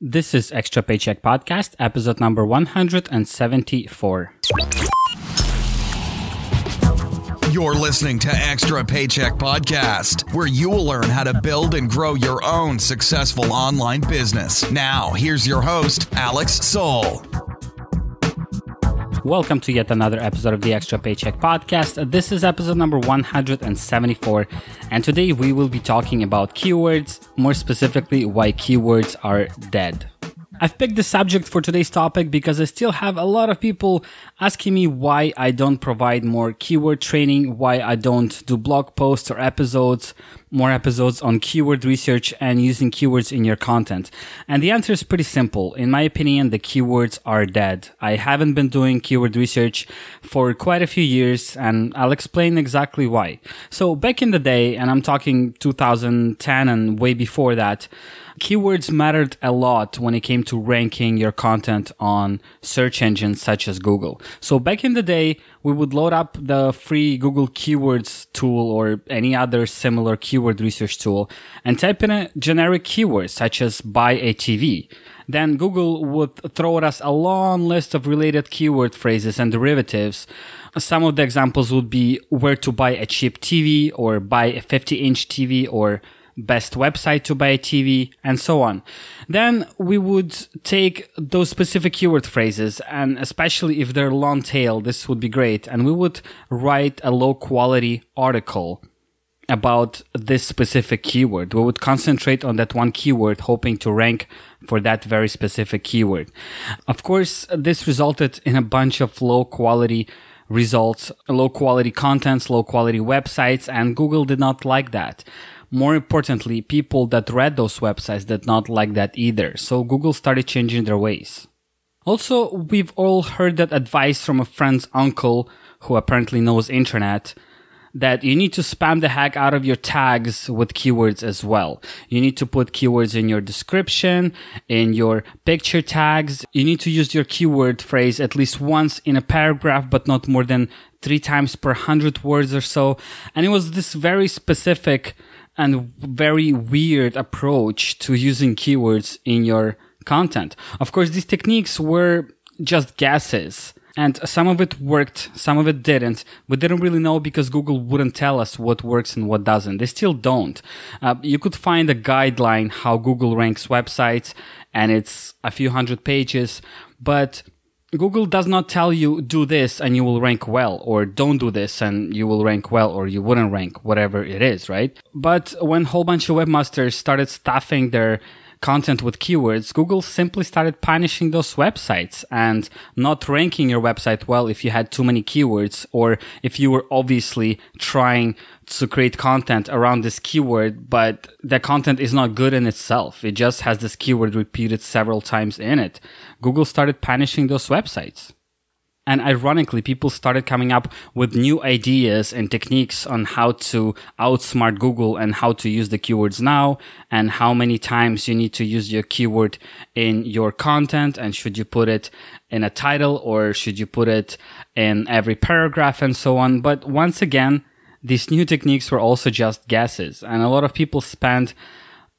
This is Extra Paycheck Podcast, episode number 174. You're listening to Extra Paycheck Podcast, where you will learn how to build and grow your own successful online business. Now, here's your host, Alex Soul. Welcome to yet another episode of the Extra Paycheck Podcast. This is episode number 174, and today we will be talking about keywords, more specifically, why keywords are dead. I've picked the subject for today's topic because I still have a lot of people asking me why I don't provide more keyword training, why I don't do blog posts or episodes more episodes on keyword research and using keywords in your content? And the answer is pretty simple. In my opinion, the keywords are dead. I haven't been doing keyword research for quite a few years and I'll explain exactly why. So back in the day, and I'm talking 2010 and way before that, keywords mattered a lot when it came to ranking your content on search engines such as Google. So back in the day, we would load up the free Google keywords tool or any other similar keyword keyword research tool and type in a generic keyword such as buy a TV. Then Google would throw at us a long list of related keyword phrases and derivatives. Some of the examples would be where to buy a cheap TV or buy a 50 inch TV or best website to buy a TV, and so on. Then we would take those specific keyword phrases, and especially if they're long tail, this would be great, and we would write a low quality article about this specific keyword. We would concentrate on that one keyword, hoping to rank for that very specific keyword. Of course, this resulted in a bunch of low quality results, low quality contents, low quality websites, and Google did not like that. More importantly, people that read those websites did not like that either. So Google started changing their ways. Also, we've all heard that advice from a friend's uncle who apparently knows internet that you need to spam the heck out of your tags with keywords as well. You need to put keywords in your description, in your picture tags. You need to use your keyword phrase at least once in a paragraph, but not more than three times per hundred words or so. And it was this very specific and very weird approach to using keywords in your content. Of course, these techniques were just guesses and some of it worked, some of it didn't. We didn't really know because Google wouldn't tell us what works and what doesn't. They still don't. Uh, you could find a guideline how Google ranks websites, and it's a few hundred pages, but Google does not tell you do this and you will rank well, or don't do this and you will rank well, or you wouldn't rank, whatever it is, right? But when a whole bunch of webmasters started stuffing their content with keywords, Google simply started punishing those websites and not ranking your website well if you had too many keywords or if you were obviously trying to create content around this keyword, but the content is not good in itself. It just has this keyword repeated several times in it. Google started punishing those websites. And ironically, people started coming up with new ideas and techniques on how to outsmart Google and how to use the keywords now and how many times you need to use your keyword in your content and should you put it in a title or should you put it in every paragraph and so on. But once again, these new techniques were also just guesses and a lot of people spent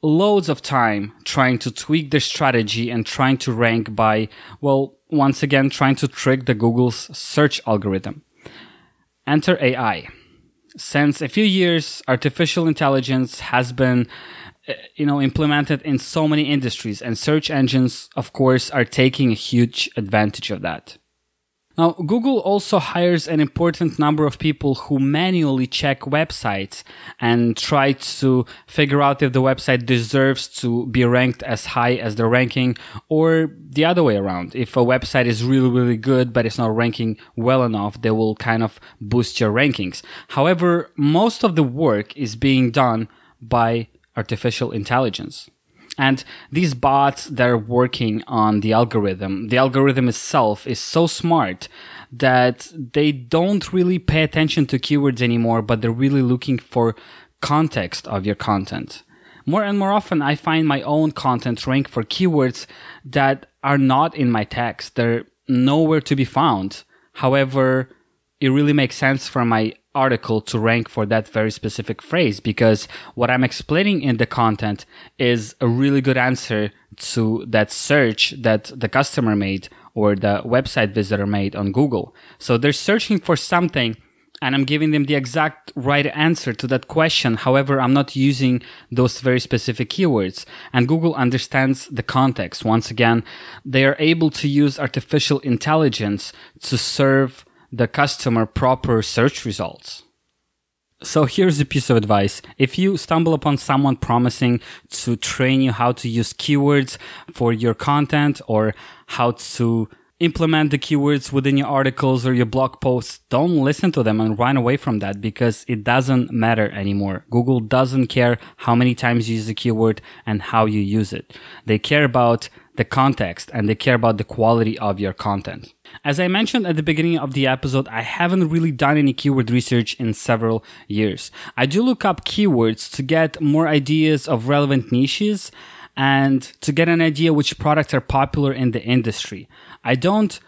loads of time trying to tweak their strategy and trying to rank by, well, once again trying to trick the Google's search algorithm. Enter AI. Since a few years, artificial intelligence has been eh, you know implemented in so many industries and search engines of course are taking a huge advantage of that. Now, Google also hires an important number of people who manually check websites and try to figure out if the website deserves to be ranked as high as the ranking or the other way around. If a website is really, really good, but it's not ranking well enough, they will kind of boost your rankings. However, most of the work is being done by artificial intelligence. And these bots that are working on the algorithm, the algorithm itself is so smart that they don't really pay attention to keywords anymore, but they're really looking for context of your content. More and more often, I find my own content rank for keywords that are not in my text. They're nowhere to be found. However, it really makes sense for my article to rank for that very specific phrase because what I'm explaining in the content is a really good answer to that search that the customer made or the website visitor made on Google. So they're searching for something and I'm giving them the exact right answer to that question. However, I'm not using those very specific keywords. And Google understands the context. Once again, they are able to use artificial intelligence to serve the customer proper search results. So here's a piece of advice. If you stumble upon someone promising to train you how to use keywords for your content or how to implement the keywords within your articles or your blog posts, don't listen to them and run away from that because it doesn't matter anymore. Google doesn't care how many times you use a keyword and how you use it. They care about the context and they care about the quality of your content. As I mentioned at the beginning of the episode, I haven't really done any keyword research in several years. I do look up keywords to get more ideas of relevant niches and to get an idea which products are popular in the industry. I don't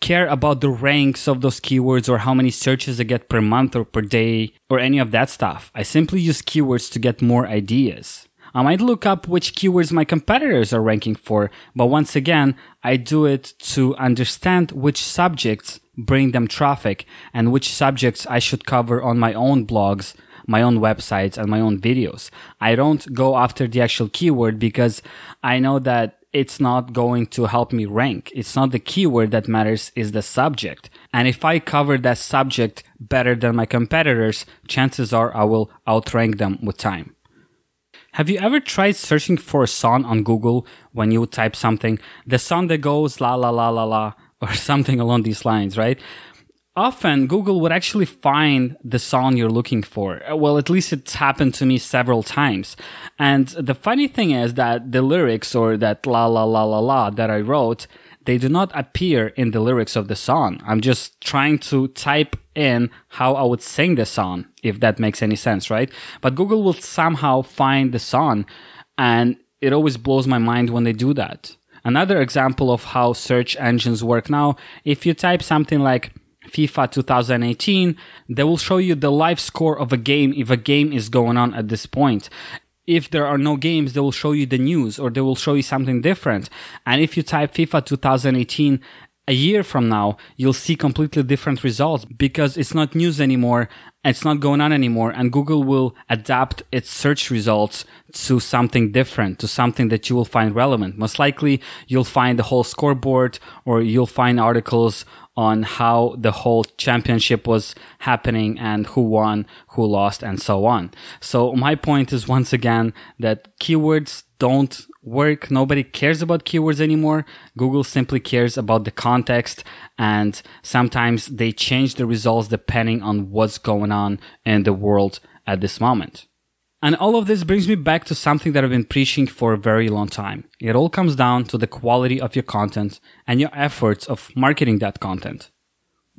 care about the ranks of those keywords or how many searches I get per month or per day or any of that stuff. I simply use keywords to get more ideas. Um, I might look up which keywords my competitors are ranking for, but once again, I do it to understand which subjects bring them traffic and which subjects I should cover on my own blogs, my own websites, and my own videos. I don't go after the actual keyword because I know that it's not going to help me rank. It's not the keyword that matters, is the subject. And if I cover that subject better than my competitors, chances are I will outrank them with time. Have you ever tried searching for a song on Google when you type something, the song that goes la la la la la, or something along these lines, right? Often Google would actually find the song you're looking for. Uh, well, at least it's happened to me several times. And the funny thing is that the lyrics or that la la la la la that I wrote they do not appear in the lyrics of the song. I'm just trying to type in how I would sing the song, if that makes any sense, right? But Google will somehow find the song, and it always blows my mind when they do that. Another example of how search engines work now if you type something like FIFA 2018, they will show you the live score of a game if a game is going on at this point if there are no games, they will show you the news or they will show you something different. And if you type FIFA 2018 a year from now, you'll see completely different results because it's not news anymore. It's not going on anymore. And Google will adapt its search results to something different, to something that you will find relevant. Most likely you'll find the whole scoreboard or you'll find articles on how the whole championship was happening and who won, who lost, and so on. So my point is once again that keywords don't work. Nobody cares about keywords anymore. Google simply cares about the context and sometimes they change the results depending on what's going on in the world at this moment. And all of this brings me back to something that I've been preaching for a very long time. It all comes down to the quality of your content and your efforts of marketing that content.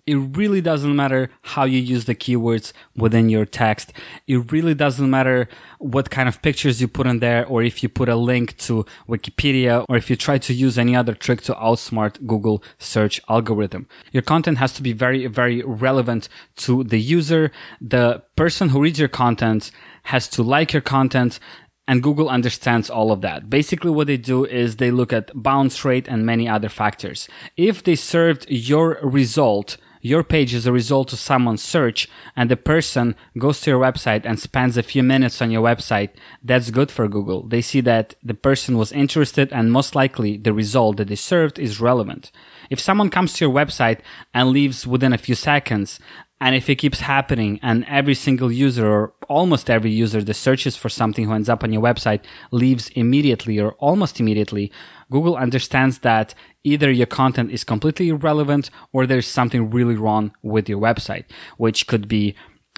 It really doesn't matter how you use the keywords within your text. It really doesn't matter what kind of pictures you put in there or if you put a link to Wikipedia or if you try to use any other trick to outsmart Google search algorithm. Your content has to be very, very relevant to the user. The person who reads your content has to like your content and Google understands all of that. Basically, what they do is they look at bounce rate and many other factors. If they served your result your page is a result of someone's search and the person goes to your website and spends a few minutes on your website, that's good for Google. They see that the person was interested and most likely the result that they served is relevant. If someone comes to your website and leaves within a few seconds, and if it keeps happening and every single user or almost every user that searches for something who ends up on your website leaves immediately or almost immediately, Google understands that either your content is completely irrelevant or there's something really wrong with your website, which could be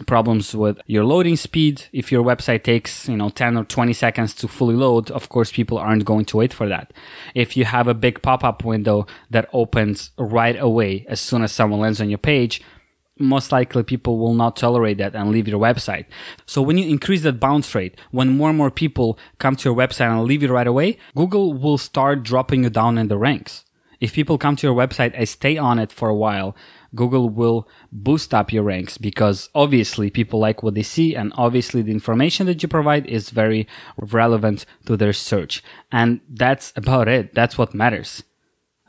problems with your loading speed. If your website takes, you know, 10 or 20 seconds to fully load, of course, people aren't going to wait for that. If you have a big pop up window that opens right away as soon as someone lands on your page, most likely people will not tolerate that and leave your website. So when you increase that bounce rate, when more and more people come to your website and leave you right away, Google will start dropping you down in the ranks. If people come to your website and stay on it for a while, Google will boost up your ranks because obviously people like what they see and obviously the information that you provide is very relevant to their search. And that's about it. That's what matters.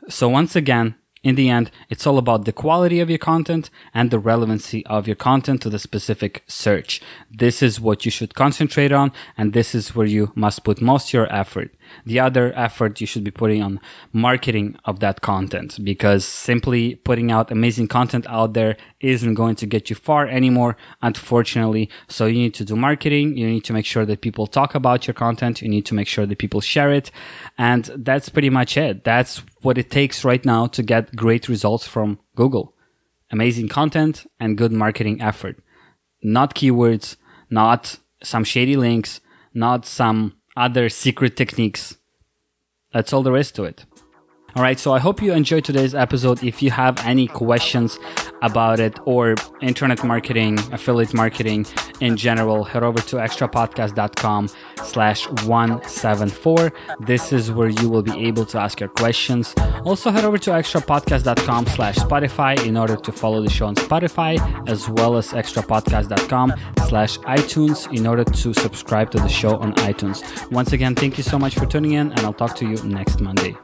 So once again, in the end, it's all about the quality of your content and the relevancy of your content to the specific search. This is what you should concentrate on and this is where you must put most your effort the other effort you should be putting on marketing of that content because simply putting out amazing content out there isn't going to get you far anymore, unfortunately. So you need to do marketing. You need to make sure that people talk about your content. You need to make sure that people share it. And that's pretty much it. That's what it takes right now to get great results from Google. Amazing content and good marketing effort. Not keywords, not some shady links, not some other secret techniques. That's all there is to it. All right, so I hope you enjoyed today's episode. If you have any questions about it or internet marketing, affiliate marketing in general, head over to extrapodcast.com slash 174. This is where you will be able to ask your questions. Also head over to extrapodcast.com slash Spotify in order to follow the show on Spotify as well as extrapodcast.com slash iTunes in order to subscribe to the show on iTunes. Once again, thank you so much for tuning in and I'll talk to you next Monday.